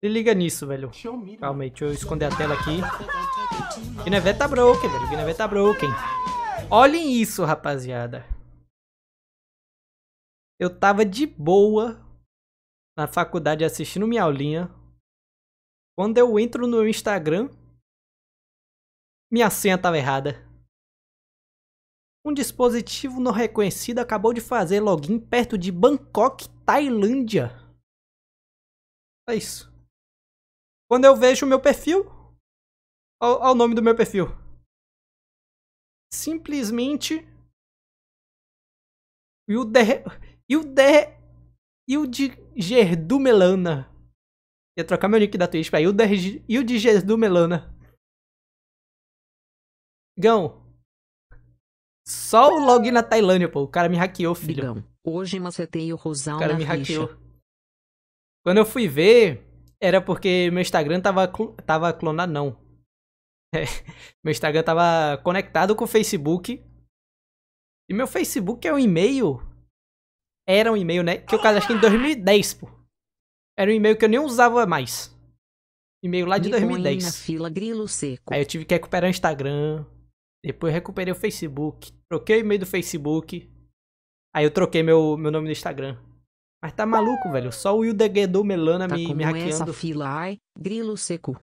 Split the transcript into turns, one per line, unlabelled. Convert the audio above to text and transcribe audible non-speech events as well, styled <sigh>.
Se liga nisso, velho. Calma aí, deixa eu esconder a tela aqui. Guinevé tá broken, velho. Guinevé tá broken. Olhem isso, rapaziada. Eu tava de boa na faculdade assistindo minha aulinha. Quando eu entro no Instagram, minha senha tava errada. Um dispositivo não reconhecido acabou de fazer login perto de Bangkok, Tailândia. É
isso. Quando eu vejo o meu perfil, olha o nome do meu perfil. Simplesmente o o E o de Gerdumelana.
Ia trocar meu nick da Twitch pra o de Gerdumelana. Gão, só o login na Tailândia, pô. O cara me hackeou, filho.
Bigão, hoje macetei o Rosal o cara me hackeou.
Quando eu fui ver, era porque meu Instagram tava, tava clonado, não. <laughs> É, meu Instagram tava conectado com o Facebook. E meu Facebook é um e-mail. Era um e-mail, né? Que eu acho que em 2010, pô. Era um e-mail que eu nem usava mais. E-mail lá de Me 2010. Na fila, grilo seco. Aí eu tive que recuperar o Instagram. Depois recuperei o Facebook. Troquei o e-mail do Facebook. Aí eu troquei meu, meu nome no Instagram. Mas tá maluco, velho. Só o Ildeguedo Melana tá me, me hackeando. essa
fila, ai, grilo seco.